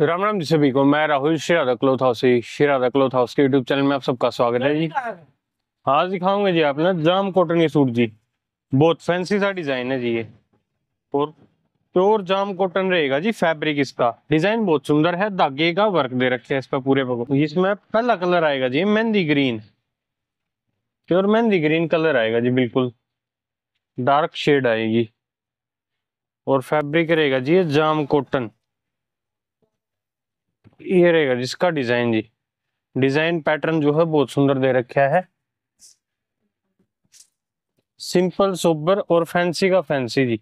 राम राम जी सभी को मैं Rahul Shera the cloth house Shera the cloth house के यूट्यूब चैनल में आप सबका स्वागत है जी आज दिखाऊंगा हाँ जी आप ना जाम कॉटन के सूट जी बहुत फैंसी सा डिजाइन है जी ये और प्योर जाम कॉटन रहेगा जी फैब्रिक इसका डिजाइन बहुत सुंदर है धागे का वर्क दे रखे है इस पर पूरे इसमें पहला कलर आएगा जी mehndi green pure mehndi green colour आएगा जी बिल्कुल डार्क शेड आएगी और फैब्रिक रहेगा जी जाम कॉटन ये रहेगा जिसका डिजाइन जी डिजाइन पैटर्न जो है बहुत सुंदर दे रखा है सिंपल सोबर और फैंसी का फैंसी जी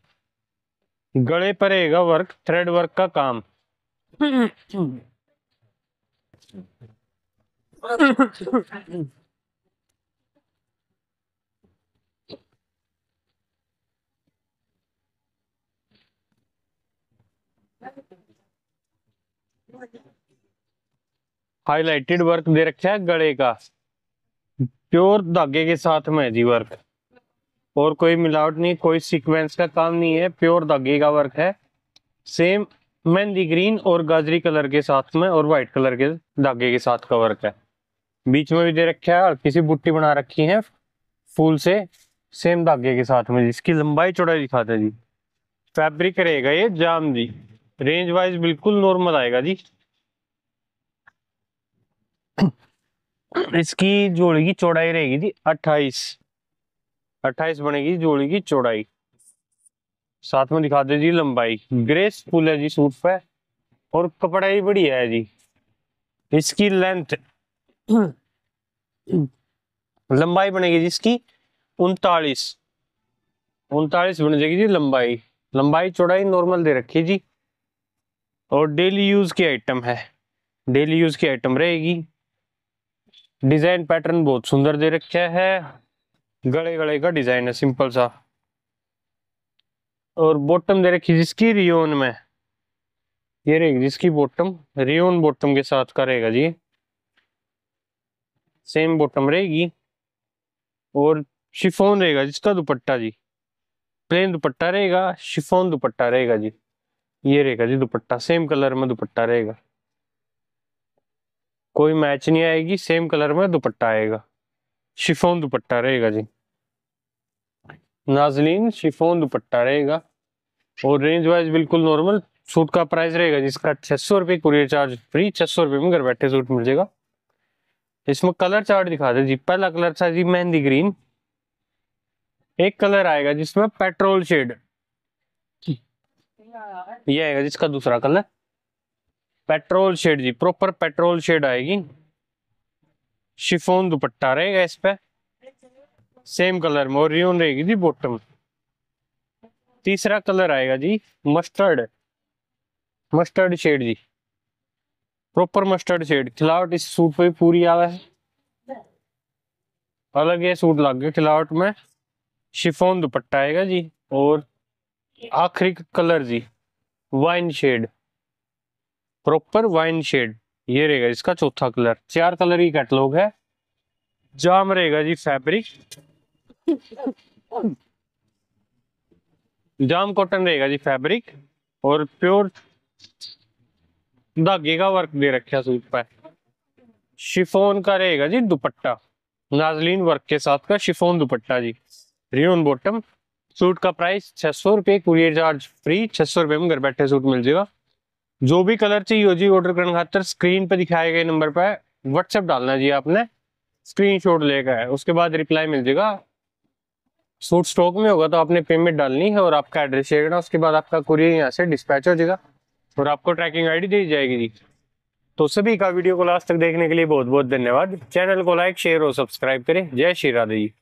गले पर रहेगा वर्क थ्रेड वर्क का काम हाईलाइटेड वर्क दे रखा है गले का प्योर धागे के साथ में जी वर्क और कोई मिलावट नहीं कोई सीक्वेंस का काम नहीं है प्योर धागे का वर्क है सेम मेहंदी ग्रीन और गाजरी कलर के साथ में और व्हाइट कलर के धागे के साथ का वर्क है बीच में भी दे रखा है हल्की सी बुट्टी बना रखी है फूल से सेम धागे के साथ में जिसकी लंबाई चौड़ाई दिखाते जी फैब्रिक रहेगा ये जाम जी रेंज वाइज बिल्कुल नॉर्मल आएगा जी इसकी जोड़ी की चौड़ाई रहेगी जी अट्ठाईस अट्ठाईस बनेगी जोड़ी की चौड़ाई साथ में दिखा दे जी लंबाई ग्रेसफुल है जी सूट पे और कपड़ा ही बढ़िया है जी इसकी लेंथ लंबाई बनेगी जी इसकी उनतालीस उनतालीस बन जाएगी जी लंबाई लंबाई चौड़ाई नॉर्मल दे रखी जी और डेली यूज़ की आइटम है डेली यूज़ की आइटम रहेगी डिज़ाइन पैटर्न बहुत सुंदर दे रखा है गले गले का डिज़ाइन है सिंपल सा और बॉटम दे रखी जिसकी रियोन में ये रहेगी जिसकी बॉटम रियोन बॉटम के साथ का रहेगा जी सेम बॉटम रहेगी और शिफोन रहेगा जिसका दुपट्टा जी प्लेन दुपट्टा रहेगा शिफोन दुपट्टा रहेगा जी ये रहेगा जी दुपट्टा सेम कलर में दुपट्टा रहेगा कोई मैच नहीं आएगी सेम कलर में दुपट्टा आएगा शिफोन दुपट्टा रहेगा जी नाजलीन शिफोन दुपट्टा रहेगा और रेंज वाइज बिल्कुल नॉर्मल सूट का प्राइस रहेगा जिसका छह सौ रुपये कुरियर चार्ज फ्री छह सौ रुपये में घर बैठे सूट मिल जाएगा इसमें कलर चार्ट दिखा दे जी पहला कलर था जी मेहंदी ग्रीन एक कलर आएगा जिसमें पेट्रोल शेड ये आएगा जिसका दूसरा कलर पेट्रोल शेड जी प्रॉपर पेट्रोल शेड आएगी शिफोन दुपट्टा रहेगा इस पे सेम कलर में और रियोन रहेगी जी बॉटम तीसरा कलर आएगा जी मस्टर्ड मस्टर्ड शेड जी प्रॉपर मस्टर्ड शेड खिलावट इस सूट पे पूरी आवा है अलग ये सूट लग गया खिलावट में शिफोन दुपट्टा आएगा जी और आखिरी कलर जी wine shade proper wine shade ये रहेगा इसका चौथा कलर चार कलर ही कैटलॉग है जाम रहेगा जी फैब्रिक जाम कॉटन रहेगा जी फैब्रिक और प्योर धागे का वर्क दे रखे सूट पर शिफोन का रहेगा जी दुपट्टा नाजलीन वर्क के साथ का शिफोन दुपट्टा जी रियोन बॉटम सूट का प्राइस छह सौ रुपये कुरियर चार्ज फ्री छह सौ रुपये में घर बैठे सूट मिल जाएगा जो भी कलर चाहिए हो जी ऑर्डर करने खातर स्क्रीन पर दिखाए गए नंबर पर व्हाट्सएप डालना जी आपने स्क्रीन शॉट लेकर उसके बाद रिप्लाई मिल जाएगा सूट स्टॉक में होगा तो आपने पेमेंट डालनी है और आपका एड्रेस शेयर करना उसके बाद आपका कुरियर यहाँ से डिस्पैच हो जाएगा और आपको ट्रैकिंग आई दी जाएगी जी तो सभी का वीडियो को लास्ट तक देखने के लिए बहुत बहुत धन्यवाद चैनल को लाइक शेयर और सब्सक्राइब करें जय श्री राधे जी